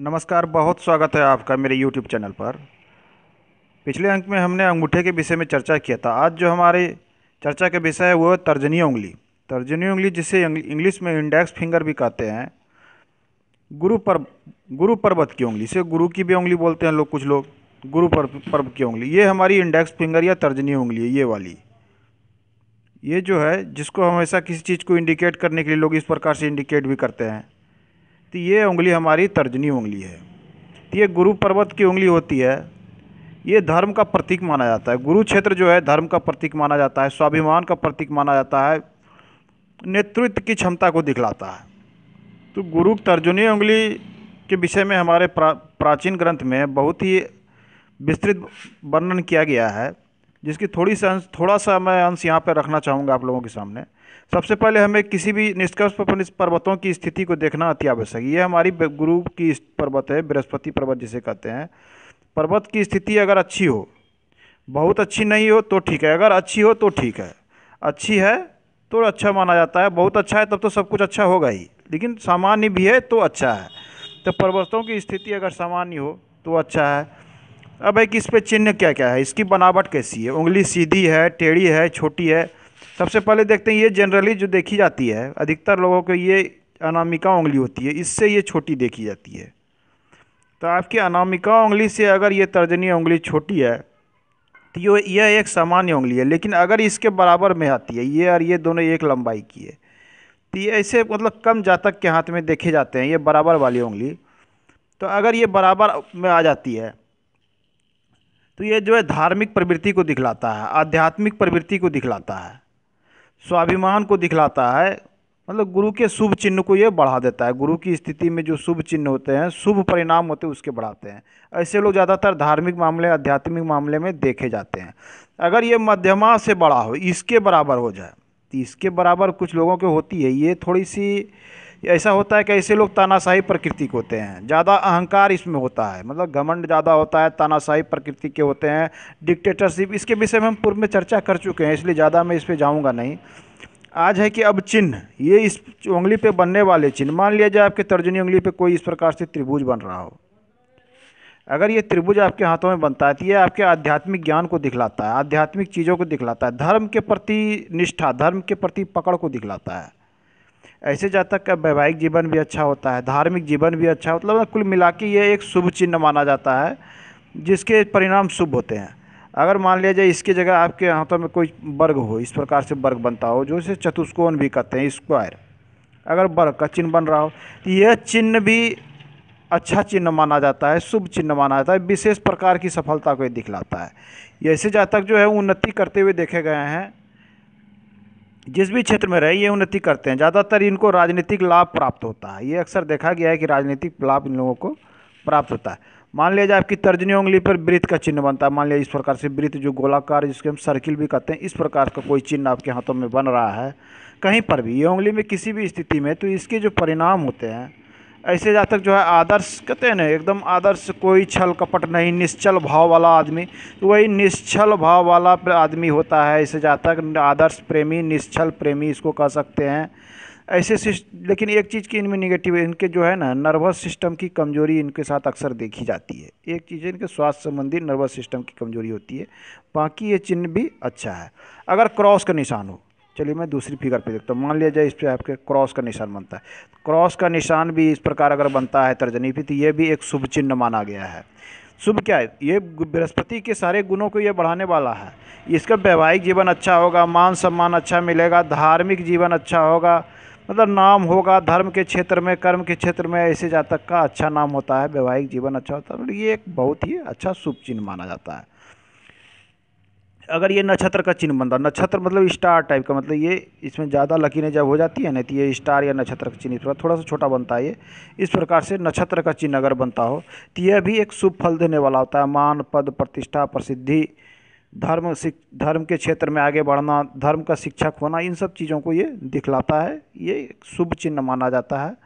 नमस्कार बहुत स्वागत है आपका मेरे YouTube चैनल पर पिछले अंक में हमने अंगूठे के विषय में चर्चा किया था आज जो हमारे चर्चा का विषय है वो है तर्जनी उंगली तर्जनी उंगली जिसे इंग्लिश में इंडेक्स फिंगर भी कहते हैं गुरु पर गुरु पर्वत की उंगली इसे गुरु की भी उंगली बोलते हैं लोग कुछ लोग गुरु पर्व की उंगली ये हमारी इंडेक्स फिंगर या तर्जनी उंगली है ये वाली ये जो है जिसको हमेशा किसी चीज़ को इंडिकेट करने के लिए लोग इस प्रकार से इंडिकेट भी करते हैं तो ये उंगली हमारी तर्जनी उंगली है तो ये गुरु पर्वत की उंगली होती है ये धर्म का प्रतीक माना जाता है गुरु क्षेत्र जो है धर्म का प्रतीक माना जाता है स्वाभिमान का प्रतीक माना जाता है नेतृत्व की क्षमता को दिखलाता है तो गुरु तर्जनी उंगली के विषय में हमारे प्रा, प्राचीन ग्रंथ में बहुत ही विस्तृत वर्णन किया गया है जिसकी थोड़ी सा थोड़ा सा मैं अंश यहाँ पर रखना चाहूँगा आप लोगों के सामने सबसे पहले हमें किसी भी निष्कर्ष पर्वतों की स्थिति को देखना अति आवश्यक ये हमारी गुरु की पर्वत है बृहस्पति पर्वत जिसे कहते हैं पर्वत की स्थिति अगर अच्छी हो बहुत अच्छी नहीं हो तो ठीक है अगर अच्छी हो तो ठीक है अच्छी है तो अच्छा माना जाता है बहुत अच्छा है तब तो सब कुछ अच्छा होगा ही लेकिन सामान्य भी है तो अच्छा है तो पर्वतों की स्थिति अगर सामान्य हो तो अच्छा है अब एक कि इस पर चिन्ह क्या क्या है इसकी बनावट कैसी है उंगली सीधी है टेढ़ी है छोटी है सबसे पहले देखते हैं ये जनरली जो देखी जाती है अधिकतर लोगों को ये अनामिका उंगली होती है इससे ये छोटी देखी जाती है तो आपकी अनामिका उंगली से अगर ये तर्जनी उंगली छोटी है तो ये यह एक सामान्य उंगली है लेकिन अगर इसके बराबर में आती है ये और ये दोनों एक लंबाई की है तो ये ऐसे मतलब कम जातक के हाथ में देखे जाते हैं ये बराबर वाली उंगली तो अगर ये बराबर में आ जाती है तो ये जो है धार्मिक प्रवृत्ति को दिखलाता है आध्यात्मिक प्रवृत्ति को दिखलाता है स्वाभिमान को दिखलाता है मतलब गुरु के शुभ चिन्ह को ये बढ़ा देता है गुरु की स्थिति में जो शुभ चिन्ह होते हैं शुभ परिणाम होते हैं उसके बढ़ाते हैं ऐसे लोग ज़्यादातर धार्मिक मामले आध्यात्मिक मामले में देखे जाते हैं अगर ये मध्यमा से बड़ा हो इसके बराबर हो जाए तो इसके बराबर कुछ लोगों के होती है ये थोड़ी सी ऐसा होता है कि ऐसे लोग तानाशाही प्रकृति के होते हैं ज़्यादा अहंकार इसमें होता है मतलब घमंड ज़्यादा होता है तानाशाही प्रकृति के होते हैं डिक्टेटरशिप इसके विषय में हम पूर्व में चर्चा कर चुके हैं इसलिए ज़्यादा मैं इस पर जाऊँगा नहीं आज है कि अब चिन्ह ये इस उंगली पे बनने वाले चिन्ह मान लिया जाए आपके तर्जनी उंगली पे कोई इस प्रकार से त्रिभुज बन रहा हो अगर ये त्रिभुज आपके हाथों में बनता है तो ये आपके आध्यात्मिक ज्ञान को दिखलाता है आध्यात्मिक चीज़ों को दिखलाता है धर्म के प्रति निष्ठा धर्म के प्रति पकड़ को दिखलाता है ऐसे जातक का वैवाहिक जीवन भी अच्छा होता है धार्मिक जीवन भी अच्छा मतलब कुल मिला के ये एक शुभ चिन्ह माना जाता है जिसके परिणाम शुभ होते हैं अगर मान लिया जाए इसकी जगह आपके हाथों में कोई वर्ग हो इस प्रकार से वर्ग बनता हो जो इसे चतुष्कोण भी कहते हैं स्क्वायर अगर वर्ग का चिन्ह बन रहा हो तो यह चिन्ह भी अच्छा चिन्ह माना जाता है शुभ चिन्ह माना जाता है विशेष प्रकार की सफलता को दिखलाता है ऐसे जातक जो है उन्नति करते हुए देखे गए हैं जिस भी क्षेत्र में रहे ये उन्नति करते हैं ज़्यादातर इनको राजनीतिक लाभ प्राप्त होता है ये अक्सर देखा गया है कि राजनीतिक लाभ इन लोगों को प्राप्त होता है मान लिया जाए आपकी तर्जनी उंगली पर वृत्त का चिन्ह बनता है मान लिया इस प्रकार से वृत्त जो गोलाकार जिसके हम सर्किल भी कहते हैं इस प्रकार का कोई चिन्ह आपके हाथों में बन रहा है कहीं पर भी ये उंगली में किसी भी स्थिति में तो इसके जो परिणाम होते हैं ऐसे जातक जो है आदर्श कहते हैं ना एकदम आदर्श कोई छल कपट नहीं निश्चल भाव वाला आदमी तो वही निश्चल भाव वाला आदमी होता है ऐसे जातक आदर्श प्रेमी निश्चल प्रेमी इसको कह सकते हैं ऐसे लेकिन एक चीज़ की इनमें निगेटिव इनके जो है ना नर्वस सिस्टम की कमजोरी इनके साथ अक्सर देखी जाती है एक चीज़ है इनके स्वास्थ्य संबंधी नर्वस सिस्टम की कमजोरी होती है बाकी ये चिन्ह भी अच्छा है अगर क्रॉस का निशान हो चलिए मैं दूसरी फिगर पे देखता हूँ मान लिया जाए इस पर आपके क्रॉस का निशान बनता है क्रॉस का निशान भी इस प्रकार अगर बनता है तर्जनी पे तो ये भी एक शुभ चिन्ह माना गया है शुभ क्या है ये बृहस्पति के सारे गुणों को ये बढ़ाने वाला है इसका वैवाहिक जीवन अच्छा होगा मान सम्मान अच्छा मिलेगा धार्मिक जीवन अच्छा होगा मतलब नाम होगा धर्म के क्षेत्र में कर्म के क्षेत्र में ऐसे जातक का अच्छा नाम होता है वैवाहिक जीवन अच्छा होता है मतलब ये एक बहुत ही अच्छा शुभ चिन्ह माना जाता है अगर ये नक्षत्र का चिन्ह बनता नक्षत्र मतलब स्टार टाइप का मतलब ये इसमें ज़्यादा लकीरें जब हो जाती है ना तो ये स्टार या नक्षत्र का चिन्ह इस प्रकार थोड़ा सा छोटा बनता है ये इस प्रकार से नक्षत्र का चिन्ह अगर बनता हो तो यह भी एक शुभ फल देने वाला होता है मान पद प्रतिष्ठा प्रसिद्धि धर्म धर्म के क्षेत्र में आगे बढ़ना धर्म का शिक्षक होना इन सब चीज़ों को ये दिखलाता है ये शुभ चिन्ह माना जाता है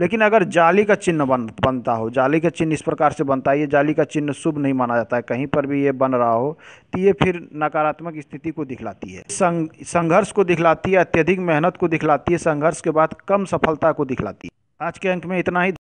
लेकिन अगर जाली का चिन्ह बन बनता हो जाली का चिन्ह इस प्रकार से बनता है ये जाली का चिन्ह शुभ नहीं माना जाता है कहीं पर भी ये बन रहा हो तो ये फिर नकारात्मक स्थिति को दिखलाती है संग, संघर्ष को दिखलाती है अत्यधिक मेहनत को दिखलाती है संघर्ष के बाद कम सफलता को दिखलाती है आज के अंक में इतना ही